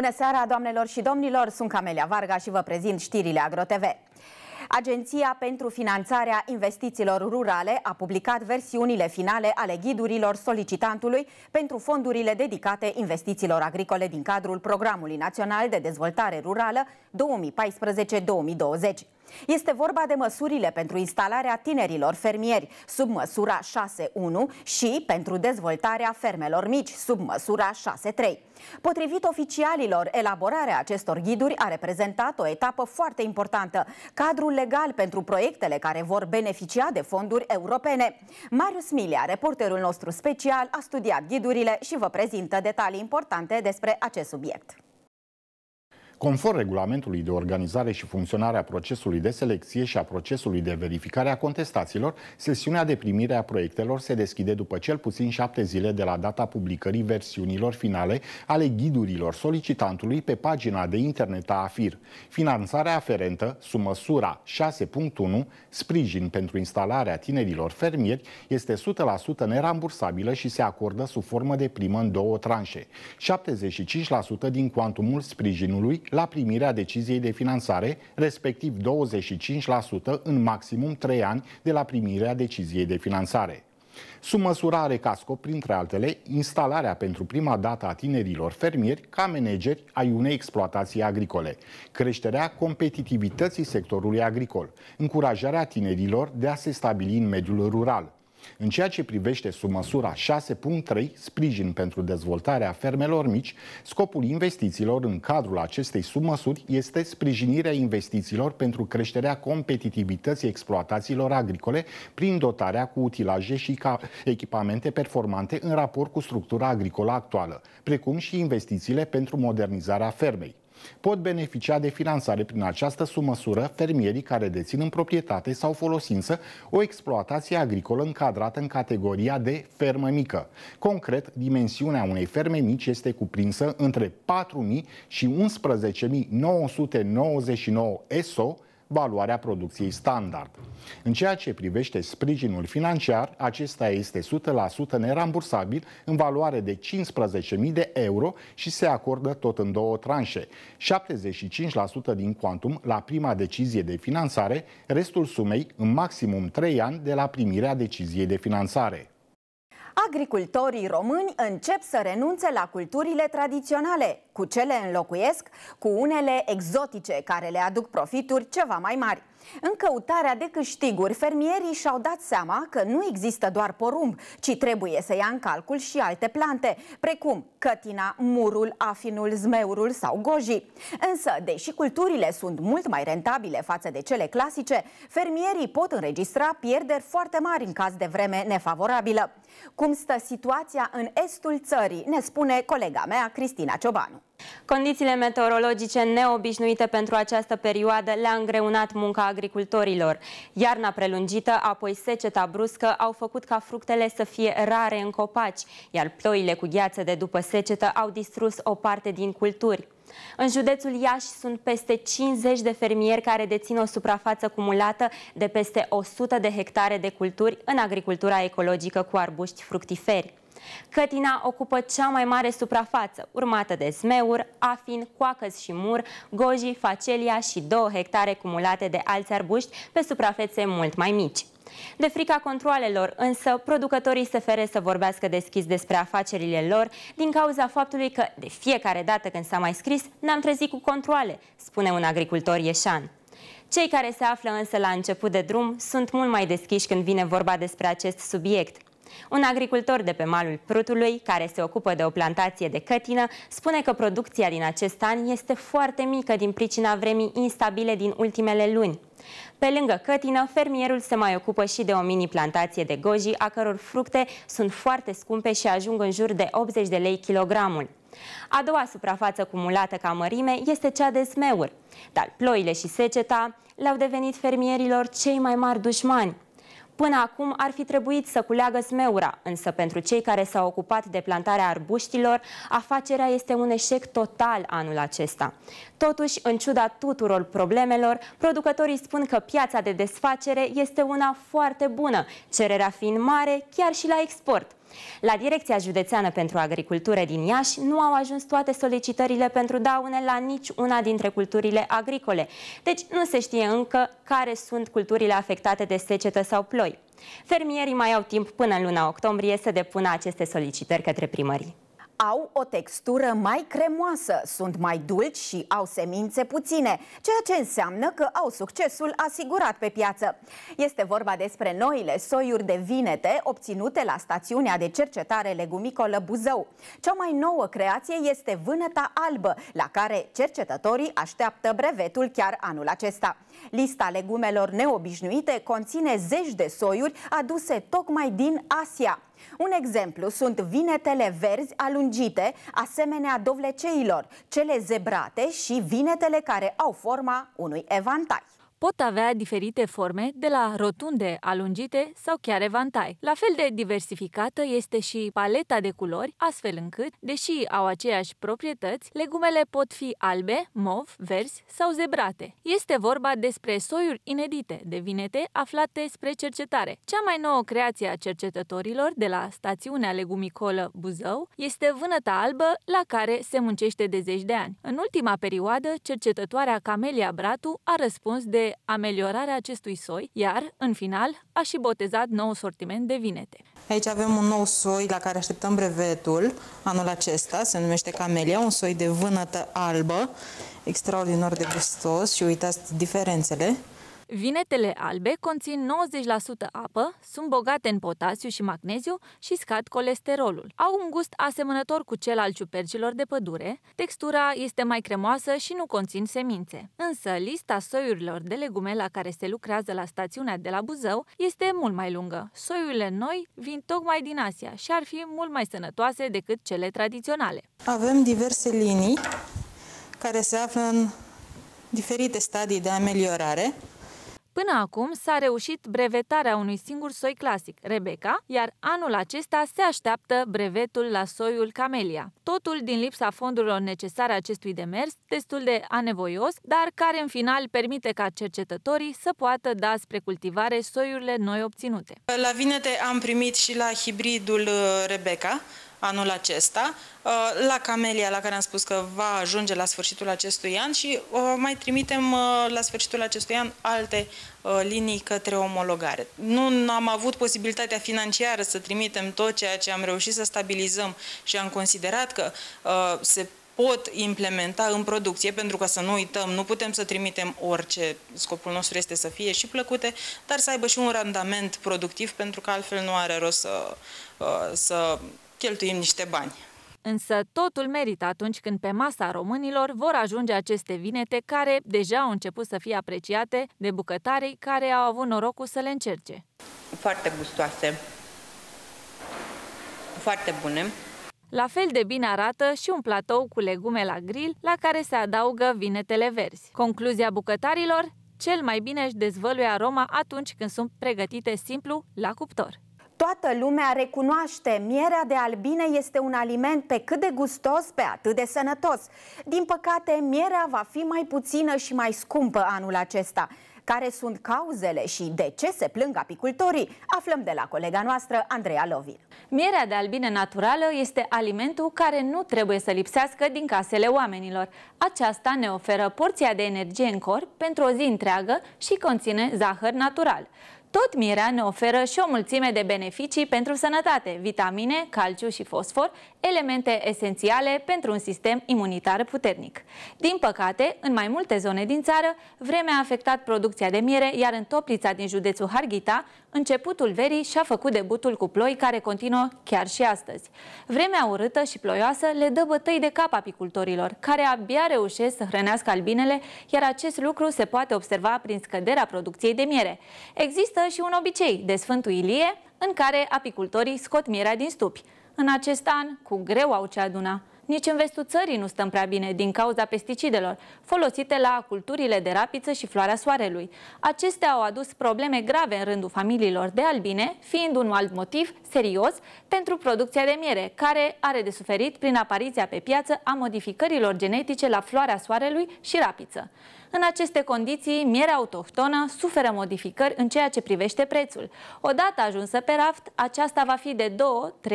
Bună seara, doamnelor și domnilor! Sunt Camelia Varga și vă prezint știrile AgroTV. Agenția pentru Finanțarea Investițiilor Rurale a publicat versiunile finale ale ghidurilor solicitantului pentru fondurile dedicate investițiilor agricole din cadrul Programului Național de Dezvoltare Rurală 2014-2020. Este vorba de măsurile pentru instalarea tinerilor fermieri sub măsura 6.1 și pentru dezvoltarea fermelor mici sub măsura 6.3. Potrivit oficialilor, elaborarea acestor ghiduri a reprezentat o etapă foarte importantă, cadrul legal pentru proiectele care vor beneficia de fonduri europene. Marius Milia, reporterul nostru special, a studiat ghidurile și vă prezintă detalii importante despre acest subiect. Conform regulamentului de organizare și funcționare a procesului de selecție și a procesului de verificare a contestațiilor, sesiunea de primire a proiectelor se deschide după cel puțin șapte zile de la data publicării versiunilor finale ale ghidurilor solicitantului pe pagina de internet a AFIR. Finanțarea aferentă, sub măsura 6.1, sprijin pentru instalarea tinerilor fermieri, este 100% nerambursabilă și se acordă sub formă de primă în două tranșe. 75% din cuantumul sprijinului la primirea deciziei de finanțare, respectiv 25% în maximum 3 ani de la primirea deciziei de finanțare. Sub măsurare ca scop, printre altele, instalarea pentru prima dată a tinerilor fermieri ca manageri ai unei exploatații agricole, creșterea competitivității sectorului agricol, încurajarea tinerilor de a se stabili în mediul rural, în ceea ce privește sub măsura 6.3, sprijin pentru dezvoltarea fermelor mici, scopul investițiilor în cadrul acestei submăsuri este sprijinirea investițiilor pentru creșterea competitivității exploatațiilor agricole prin dotarea cu utilaje și ca echipamente performante în raport cu structura agricolă actuală, precum și investițiile pentru modernizarea fermei. Pot beneficia de finanțare prin această sumăsură fermierii care dețin în proprietate sau folosință o exploatație agricolă încadrată în categoria de fermă mică. Concret, dimensiunea unei ferme mici este cuprinsă între 4.000 și 11.999 ESO, valoarea producției standard. În ceea ce privește sprijinul financiar, acesta este 100% nerambursabil în valoare de 15.000 de euro și se acordă tot în două tranșe. 75% din quantum la prima decizie de finanțare, restul sumei în maximum 3 ani de la primirea deciziei de finanțare. Agricultorii români încep să renunțe la culturile tradiționale, cu cele înlocuiesc cu unele exotice care le aduc profituri ceva mai mari. În căutarea de câștiguri, fermierii și-au dat seama că nu există doar porumb, ci trebuie să ia în calcul și alte plante, precum cătina, murul, afinul, zmeurul sau goji. Însă, deși culturile sunt mult mai rentabile față de cele clasice, fermierii pot înregistra pierderi foarte mari în caz de vreme nefavorabilă. Cum stă situația în estul țării, ne spune colega mea Cristina Ciobanu. Condițiile meteorologice neobișnuite pentru această perioadă le-a îngreunat munca agricultorilor. Iarna prelungită, apoi seceta bruscă au făcut ca fructele să fie rare în copaci, iar ploile cu gheață de după secetă au distrus o parte din culturi. În județul Iași sunt peste 50 de fermieri care dețin o suprafață cumulată de peste 100 de hectare de culturi în agricultura ecologică cu arbuști fructiferi. Cătina ocupă cea mai mare suprafață, urmată de Zmeur, Afin, Coacăz și Mur, Goji, Facelia și două hectare cumulate de alți arbuști pe suprafețe mult mai mici. De frica controalelor, însă, producătorii se fere să vorbească deschis despre afacerile lor din cauza faptului că, de fiecare dată când s-a mai scris, ne-am trezit cu controale, spune un agricultor ieșan. Cei care se află însă la început de drum sunt mult mai deschiși când vine vorba despre acest subiect. Un agricultor de pe malul Prutului, care se ocupă de o plantație de cătină, spune că producția din acest an este foarte mică din pricina vremii instabile din ultimele luni. Pe lângă cătină, fermierul se mai ocupă și de o mini-plantație de goji, a căror fructe sunt foarte scumpe și ajung în jur de 80 de lei kilogramul. A doua suprafață cumulată ca mărime este cea de smeuri, dar ploile și seceta le-au devenit fermierilor cei mai mari dușmani. Până acum ar fi trebuit să culeagă smeura, însă pentru cei care s-au ocupat de plantarea arbuștilor, afacerea este un eșec total anul acesta. Totuși, în ciuda tuturor problemelor, producătorii spun că piața de desfacere este una foarte bună, cererea fiind mare chiar și la export. La Direcția Județeană pentru Agricultură din Iași nu au ajuns toate solicitările pentru daune la nici una dintre culturile agricole, deci nu se știe încă care sunt culturile afectate de secetă sau ploi. Fermierii mai au timp până în luna octombrie să depună aceste solicitări către primării au o textură mai cremoasă, sunt mai dulci și au semințe puține, ceea ce înseamnă că au succesul asigurat pe piață. Este vorba despre noile soiuri de vinete obținute la stațiunea de cercetare legumicolă Buzău. Cea mai nouă creație este vânăta albă, la care cercetătorii așteaptă brevetul chiar anul acesta. Lista legumelor neobișnuite conține zeci de soiuri aduse tocmai din Asia. Un exemplu sunt vinetele verzi alungite, asemenea dovleceilor, cele zebrate și vinetele care au forma unui evantai pot avea diferite forme, de la rotunde, alungite sau chiar evantai. La fel de diversificată este și paleta de culori, astfel încât, deși au aceeași proprietăți, legumele pot fi albe, mov, verzi sau zebrate. Este vorba despre soiuri inedite de vinete aflate spre cercetare. Cea mai nouă creație a cercetătorilor de la stațiunea legumicolă Buzău este vânăta albă la care se muncește de zeci de ani. În ultima perioadă, cercetătoarea Camelia Bratu a răspuns de Ameliorarea ameliorare a acestui soi, iar, în final, a și botezat nou sortiment de vinete. Aici avem un nou soi la care așteptăm brevetul anul acesta, se numește Camelia, un soi de vânătă albă, extraordinar de gustos și uitați diferențele. Vinetele albe conțin 90% apă, sunt bogate în potasiu și magneziu și scad colesterolul. Au un gust asemănător cu cel al ciupercilor de pădure, textura este mai cremoasă și nu conțin semințe. Însă, lista soiurilor de legume la care se lucrează la stațiunea de la Buzău este mult mai lungă. Soiurile noi vin tocmai din Asia și ar fi mult mai sănătoase decât cele tradiționale. Avem diverse linii care se află în diferite stadii de ameliorare. Până acum s-a reușit brevetarea unui singur soi clasic, Rebecca, iar anul acesta se așteaptă brevetul la soiul Camelia. Totul din lipsa fondurilor necesare acestui demers, destul de anevoios, dar care în final permite ca cercetătorii să poată da spre cultivare soiurile noi obținute. La vinete am primit și la hibridul uh, Rebecca, anul acesta, uh, la Camelia, la care am spus că va ajunge la sfârșitul acestui an și uh, mai trimitem uh, la sfârșitul acestui an alte linii către omologare. Nu am avut posibilitatea financiară să trimitem tot ceea ce am reușit să stabilizăm și am considerat că se pot implementa în producție, pentru că să nu uităm, nu putem să trimitem orice, scopul nostru este să fie și plăcute, dar să aibă și un randament productiv, pentru că altfel nu are rost să, să cheltuim niște bani. Însă totul merită atunci când pe masa românilor vor ajunge aceste vinete care deja au început să fie apreciate de bucătarii care au avut norocul să le încerce. Foarte gustoase, foarte bune. La fel de bine arată și un platou cu legume la grill la care se adaugă vinetele verzi. Concluzia bucătarilor? Cel mai bine își dezvăluie aroma atunci când sunt pregătite simplu la cuptor. Toată lumea recunoaște, mierea de albine este un aliment pe cât de gustos, pe atât de sănătos. Din păcate, mierea va fi mai puțină și mai scumpă anul acesta. Care sunt cauzele și de ce se plâng apicultorii, aflăm de la colega noastră, Andreea Lovin. Mierea de albine naturală este alimentul care nu trebuie să lipsească din casele oamenilor. Aceasta ne oferă porția de energie în corp pentru o zi întreagă și conține zahăr natural. Tot Mirea ne oferă și o mulțime de beneficii pentru sănătate, vitamine, calciu și fosfor, elemente esențiale pentru un sistem imunitar puternic. Din păcate, în mai multe zone din țară, vremea a afectat producția de miere, iar în Toplița din județul Harghita, începutul verii și-a făcut debutul cu ploi care continuă chiar și astăzi. Vremea urâtă și ploioasă le dă bătăi de cap apicultorilor, care abia reușesc să hrănească albinele, iar acest lucru se poate observa prin scăderea producției de miere. Există există și un obicei de Sfântul Ilie în care apicultorii scot mierea din stupi. În acest an, cu greu au ce aduna. Nici în vestul țării nu stăm prea bine din cauza pesticidelor, folosite la culturile de rapiță și floarea soarelui. Acestea au adus probleme grave în rândul familiilor de albine, fiind un alt motiv serios pentru producția de miere, care are de suferit prin apariția pe piață a modificărilor genetice la floarea soarelui și rapiță. În aceste condiții, mierea autohtonă suferă modificări în ceea ce privește prețul. Odată ajunsă pe raft, aceasta va fi de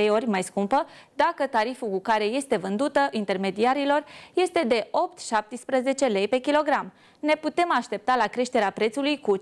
2-3 ori mai scumpă dacă tariful cu care este vândută intermediarilor este de 8-17 lei pe kilogram. Ne putem aștepta la creșterea prețului cu 15-20%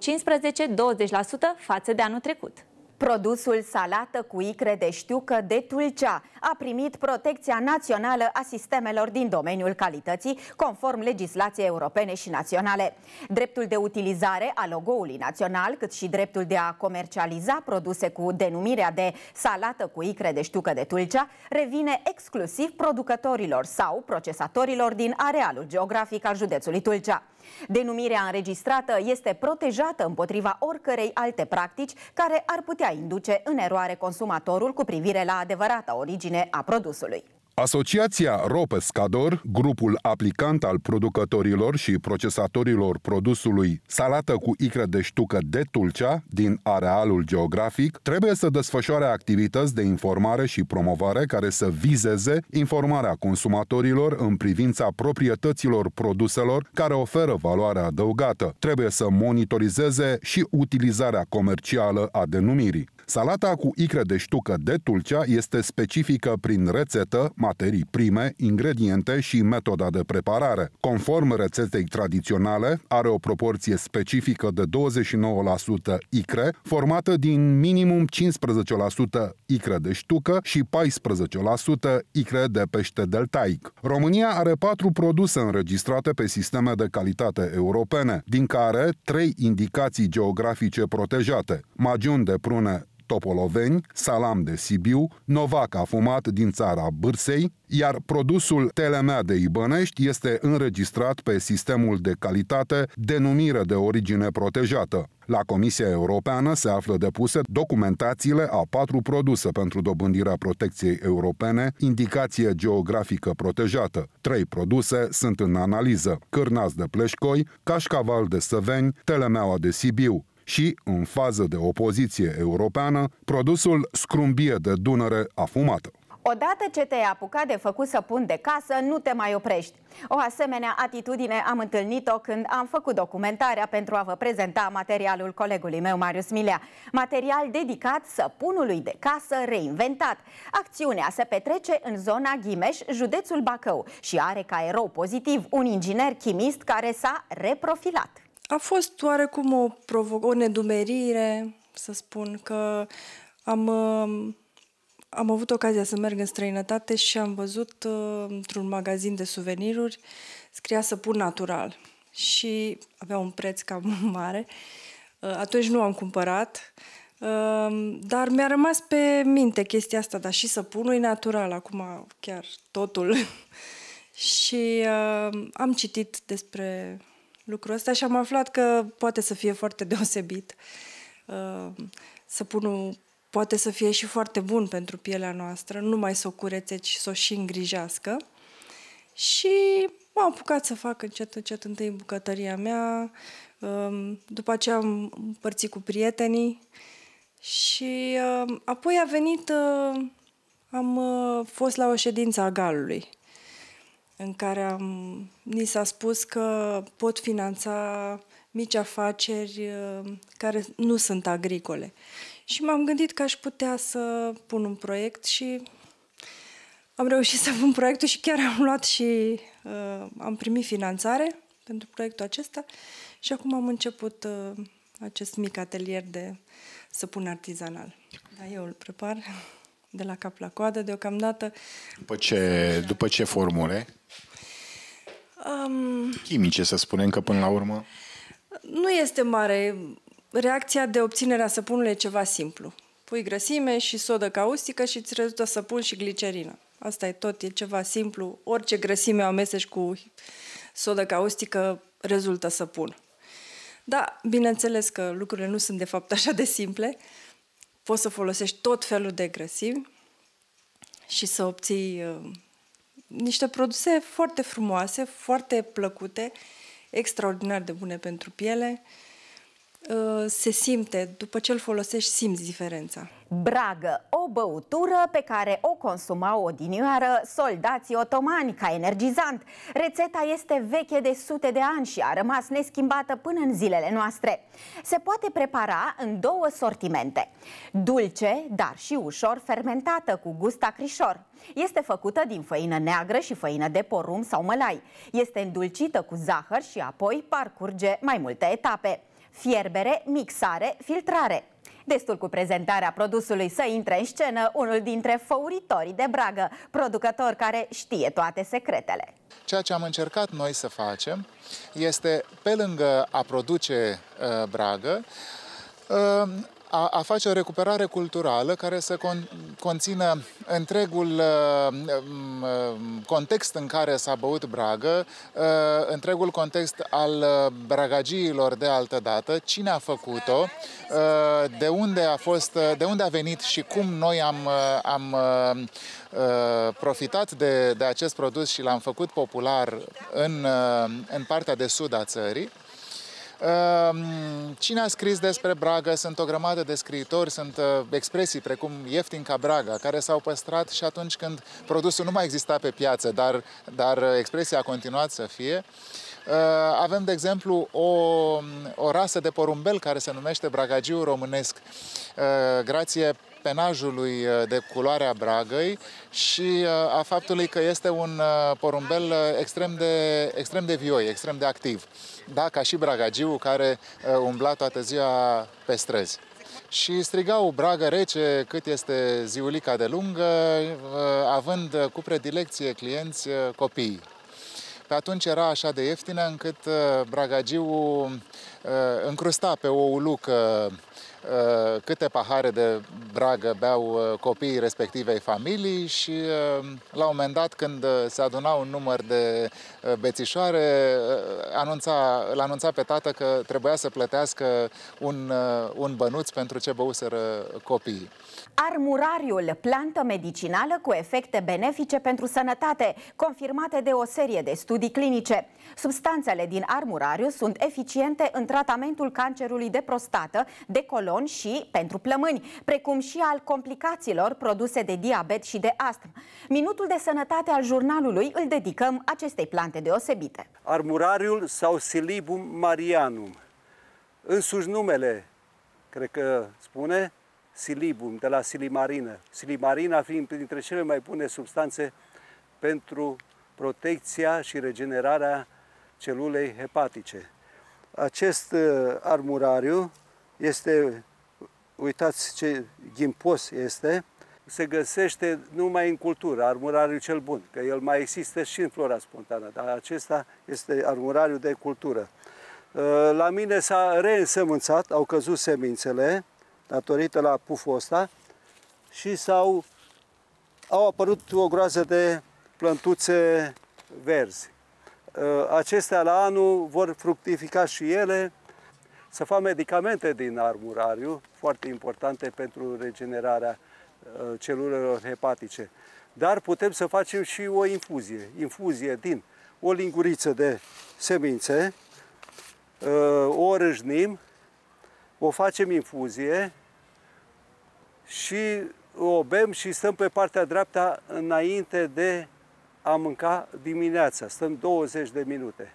față de anul trecut. Produsul salată cu icre de știucă de Tulcea a primit protecția națională a sistemelor din domeniul calității, conform legislației europene și naționale. Dreptul de utilizare a logo-ului național, cât și dreptul de a comercializa produse cu denumirea de salată cu icre de știucă de Tulcea, revine exclusiv producătorilor sau procesatorilor din arealul geografic al județului Tulcea. Denumirea înregistrată este protejată împotriva oricărei alte practici care ar putea induce în eroare consumatorul cu privire la adevărata origine a produsului. Asociația Ropescador, grupul aplicant al producătorilor și procesatorilor produsului salată cu icră de ștucă de Tulcea, din arealul geografic, trebuie să desfășoare activități de informare și promovare care să vizeze informarea consumatorilor în privința proprietăților produselor care oferă valoare adăugată. Trebuie să monitorizeze și utilizarea comercială a denumirii. Salata cu icre de ștucă de Tulcea este specifică prin rețetă, materii prime, ingrediente și metoda de preparare. Conform rețetei tradiționale, are o proporție specifică de 29% icre, formată din minimum 15% icre de ștucă și 14% icre de pește deltaic. România are patru produse înregistrate pe sisteme de calitate europene, din care trei indicații geografice protejate, magiun de prune topoloveni, salam de Sibiu, novac afumat din țara Bârsei, iar produsul Telemea de Ibănești este înregistrat pe sistemul de calitate denumire de origine protejată. La Comisia Europeană se află depuse documentațiile a patru produse pentru dobândirea protecției europene, indicație geografică protejată. Trei produse sunt în analiză, cârnați de pleșcoi, cașcaval de săveni, telemeaua de Sibiu și, în fază de opoziție europeană, produsul scrumbie de Dunăre afumată. Odată ce te-ai apucat de făcut să pun de casă, nu te mai oprești. O asemenea atitudine am întâlnit-o când am făcut documentarea pentru a vă prezenta materialul colegului meu, Marius Milea. Material dedicat săpunului de casă reinventat. Acțiunea se petrece în zona Ghimeș, județul Bacău și are ca erou pozitiv un inginer chimist care s-a reprofilat a fost oarecum o, provo- o nedumerire, să spun, că am, um, am avut ocazia să merg în străinătate și am văzut uh, într-un magazin de suveniruri, scria să pun natural și avea un preț cam mare. Uh, atunci nu am cumpărat, um, dar mi-a rămas pe minte chestia asta, dar și săpunul e natural, acum chiar totul. și uh, am citit despre lucrul ăsta și am aflat că poate să fie foarte deosebit. Uh, săpunul poate să fie și foarte bun pentru pielea noastră, nu mai să o curețe, ci să o și îngrijească. Și m-am apucat să fac încet, încet întâi bucătăria mea, um, după aceea am împărțit cu prietenii și um, apoi a venit, uh, am uh, fost la o ședință a galului în care am, ni s-a spus că pot finanța mici afaceri uh, care nu sunt agricole. Și m-am gândit că aș putea să pun un proiect și am reușit să pun proiectul și chiar am luat și uh, am primit finanțare pentru proiectul acesta și acum am început uh, acest mic atelier de săpun artizanal. Da, eu îl prepar de la cap la coadă deocamdată. După ce, după ce formule? Um, Chimice, să spunem că până la urmă. Nu este mare. Reacția de obținere a săpunului e ceva simplu. Pui grăsime și sodă caustică și îți rezultă săpun și glicerină. Asta e tot, e ceva simplu. Orice grăsime amesteci cu sodă caustică rezultă săpun. Da, bineînțeles că lucrurile nu sunt de fapt așa de simple. Uh, poți să folosești tot felul de grăsimi și să obții uh, niște produse foarte frumoase, foarte plăcute, extraordinar de bune pentru piele. Uh, Uh, se simte, după ce îl folosești, simți diferența. Bragă, o băutură pe care o consumau odinioară soldații otomani ca energizant. Rețeta este veche de sute de ani și a rămas neschimbată până în zilele noastre. Se poate prepara în două sortimente. Dulce, dar și ușor fermentată cu gust acrișor. Este făcută din făină neagră și făină de porum sau mălai. Este îndulcită cu zahăr și apoi parcurge mai multe etape fierbere, mixare, filtrare. Destul cu prezentarea produsului să intre în scenă unul dintre făuritorii de bragă, producător care știe toate secretele. Ceea ce am încercat noi să facem este, pe lângă a produce uh, bragă, uh, a, a face o recuperare culturală care să con, conțină întregul uh, mm, uh, context în care s-a băut bragă, uh, întregul context al bragagiilor de altă dată, cine a făcut-o, de unde a fost, de unde a venit și cum noi am, am profitat de, de acest produs și l-am făcut popular în, în partea de sud a țării. Ehm, cine a scris despre Braga? Sunt o grămadă de scriitori, sunt eh, expresii precum ieftin ca Braga, care s-au păstrat și atunci când produsul nu mai exista pe piață, dar, dar eh, expresia a continuat să fie. Eh, avem, de exemplu, o, o rasă de porumbel care se numește bragagiu românesc, grație penajului uh, de culoarea bragăi și uh, a faptului că este un uh, porumbel extrem de, extrem de vioi, extrem de activ. Da, ca și bragagiu care umbla toată ziua pe străzi și strigau bragă rece cât este ziulica de lungă, având cu predilecție clienți copii. Pe atunci era așa de ieftină încât bragagiu încrusta pe o ulucă Uh, câte pahare de bragă beau uh, copiii respectivei familii și uh, la un moment dat când se aduna un număr de bețișoare, anunța, l anunța pe tată că trebuia să plătească un, un bănuț pentru ce băuseră copiii. Armurariul, plantă medicinală cu efecte benefice pentru sănătate, confirmate de o serie de studii clinice. Substanțele din armurariu sunt eficiente în tratamentul cancerului de prostată, de colon, Alon și pentru plămâni, precum și al complicațiilor produse de diabet și de astm. Minutul de sănătate al jurnalului îl dedicăm acestei plante deosebite. Armurariul sau silibum marianum. Însuși numele, cred că spune, silibum, de la silimarină. Silimarina fiind printre cele mai bune substanțe pentru protecția și regenerarea celulei hepatice. Acest uh, armurariu este, uitați ce ghimpos este, se găsește numai în cultură, armurariul cel bun, că el mai există și în flora spontană, dar acesta este armurariul de cultură. Uh, la mine s-a reînsămânțat, au căzut semințele, datorită la puful ăsta, și s-au, au apărut o groază de plantuțe verzi. Uh, acestea la anul vor fructifica și ele, să fac medicamente din armurariu, foarte importante pentru regenerarea uh, celulelor hepatice. Dar putem să facem și o infuzie, infuzie din o linguriță de semințe, uh, o râșnim, o facem infuzie și o bem și stăm pe partea dreapta înainte de a mânca dimineața. Stăm 20 de minute.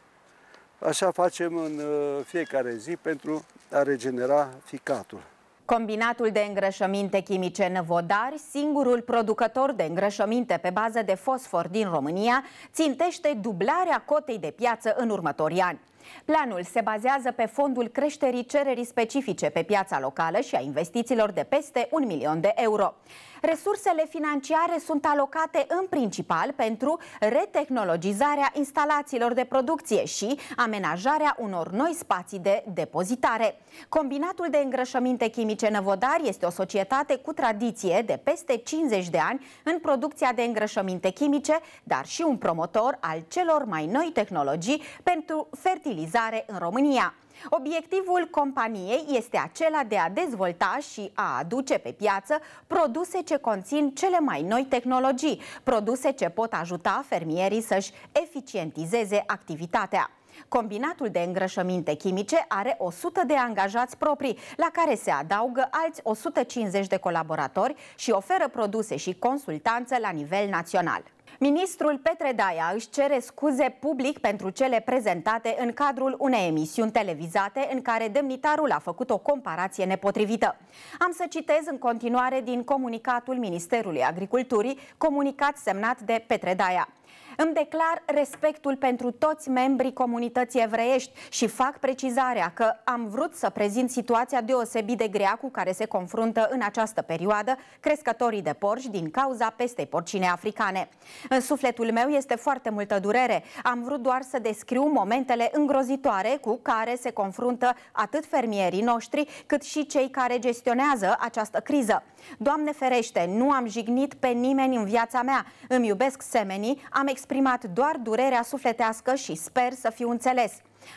Așa facem în uh, fiecare zi pentru a regenera ficatul. Combinatul de îngrășăminte chimice Năvodari, singurul producător de îngrășăminte pe bază de fosfor din România, țintește dublarea cotei de piață în următorii ani. Planul se bazează pe fondul creșterii cererii specifice pe piața locală și a investițiilor de peste un milion de euro. Resursele financiare sunt alocate în principal pentru retehnologizarea instalațiilor de producție și amenajarea unor noi spații de depozitare. Combinatul de îngrășăminte chimice Năvodari este o societate cu tradiție de peste 50 de ani în producția de îngrășăminte chimice, dar și un promotor al celor mai noi tehnologii pentru fertilizare utilizare în România. Obiectivul companiei este acela de a dezvolta și a aduce pe piață produse ce conțin cele mai noi tehnologii, produse ce pot ajuta fermierii să-și eficientizeze activitatea. Combinatul de îngrășăminte chimice are 100 de angajați proprii, la care se adaugă alți 150 de colaboratori și oferă produse și consultanță la nivel național. Ministrul Petre Daia își cere scuze public pentru cele prezentate în cadrul unei emisiuni televizate în care demnitarul a făcut o comparație nepotrivită. Am să citez în continuare din comunicatul Ministerului Agriculturii, comunicat semnat de Petre Daia. Îmi declar respectul pentru toți membrii comunității evreiești și fac precizarea că am vrut să prezint situația deosebit de grea cu care se confruntă în această perioadă crescătorii de porci din cauza pestei porcine africane. În sufletul meu este foarte multă durere. Am vrut doar să descriu momentele îngrozitoare cu care se confruntă atât fermierii noștri cât și cei care gestionează această criză. Doamne ferește, nu am jignit pe nimeni în viața mea. Îmi iubesc semenii, am exprimat doar durerea sufletească și sper să fiu înțeles,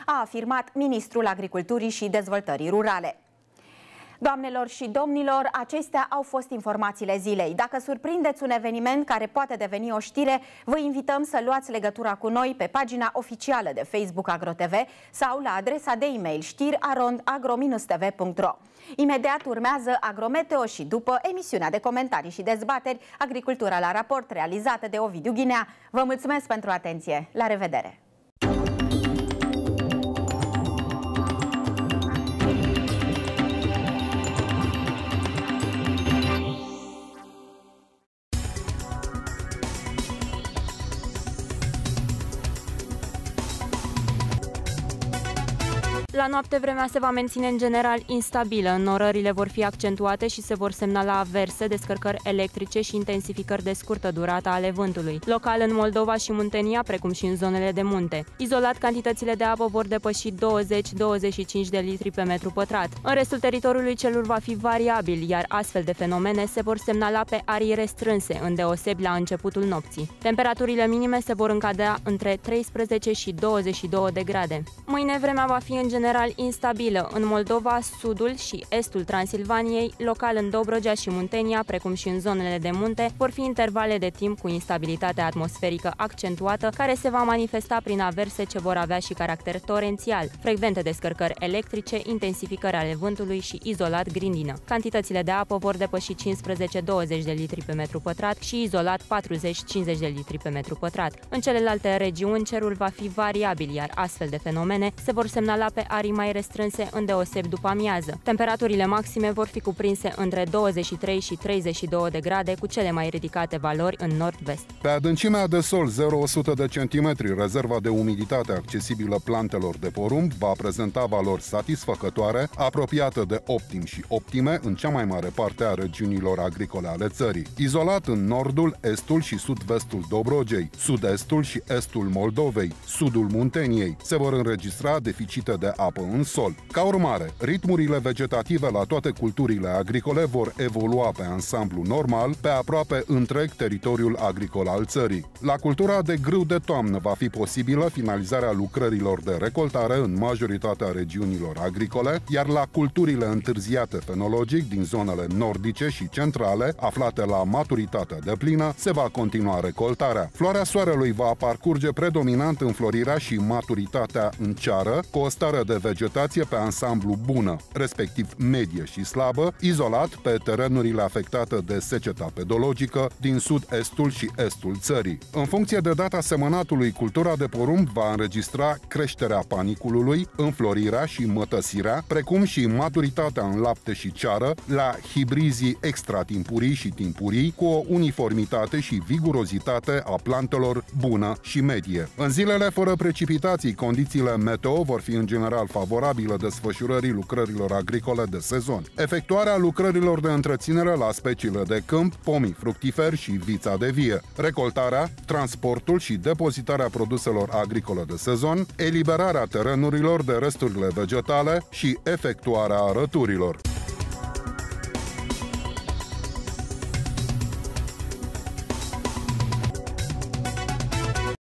a afirmat ministrul Agriculturii și Dezvoltării Rurale. Doamnelor și domnilor, acestea au fost informațiile zilei. Dacă surprindeți un eveniment care poate deveni o știre, vă invităm să luați legătura cu noi pe pagina oficială de Facebook AgroTV sau la adresa de e-mail știrarondagro tvro Imediat urmează Agrometeo și după emisiunea de comentarii și dezbateri Agricultura la raport realizată de Ovidiu Ghinea. Vă mulțumesc pentru atenție. La revedere! La noapte vremea se va menține în general instabilă, înorările vor fi accentuate și se vor semna la averse, descărcări electrice și intensificări de scurtă durată ale vântului, local în Moldova și Muntenia, precum și în zonele de munte. Izolat, cantitățile de apă vor depăși 20-25 de litri pe metru pătrat. În restul teritoriului celul va fi variabil, iar astfel de fenomene se vor semnala pe arii restrânse, îndeosebi la începutul nopții. Temperaturile minime se vor încadea între 13 și 22 de grade. Mâine vremea va fi în general general instabilă în Moldova, sudul și estul Transilvaniei, local în Dobrogea și Muntenia, precum și în zonele de munte, vor fi intervale de timp cu instabilitate atmosferică accentuată, care se va manifesta prin averse ce vor avea și caracter torențial, frecvente descărcări electrice, intensificări ale vântului și izolat grindină. Cantitățile de apă vor depăși 15-20 de litri pe metru pătrat și izolat 40-50 de litri pe metru pătrat. În celelalte regiuni, cerul va fi variabil, iar astfel de fenomene se vor semnala pe arii mai restrânse deoseb după amiază. Temperaturile maxime vor fi cuprinse între 23 și 32 de grade, cu cele mai ridicate valori în nord-vest. Pe adâncimea de sol 0,100 de centimetri, rezerva de umiditate accesibilă plantelor de porumb va prezenta valori satisfăcătoare, apropiată de optim și optime în cea mai mare parte a regiunilor agricole ale țării. Izolat în nordul, estul și sud-vestul Dobrogei, sud-estul și estul Moldovei, sudul Munteniei, se vor înregistra deficite de apă în sol. Ca urmare, ritmurile vegetative la toate culturile agricole vor evolua pe ansamblu normal pe aproape întreg teritoriul agricol al țării. La cultura de grâu de toamnă va fi posibilă finalizarea lucrărilor de recoltare în majoritatea regiunilor agricole, iar la culturile întârziate fenologic din zonele nordice și centrale, aflate la maturitatea de plină, se va continua recoltarea. Floarea soarelui va parcurge predominant înflorirea și maturitatea în ceară, cu o stare de de vegetație pe ansamblu bună, respectiv medie și slabă, izolat pe terenurile afectate de seceta pedologică din sud-estul și estul țării. În funcție de data semănatului, cultura de porumb va înregistra creșterea paniculului, înflorirea și mătăsirea, precum și maturitatea în lapte și ceară la hibrizii extratimpurii și timpurii, cu o uniformitate și vigurozitate a plantelor bună și medie. În zilele fără precipitații, condițiile meteo vor fi în general general favorabilă desfășurării lucrărilor agricole de sezon. Efectuarea lucrărilor de întreținere la speciile de câmp, pomii fructiferi și vița de vie, recoltarea, transportul și depozitarea produselor agricole de sezon, eliberarea terenurilor de resturile vegetale și efectuarea arăturilor.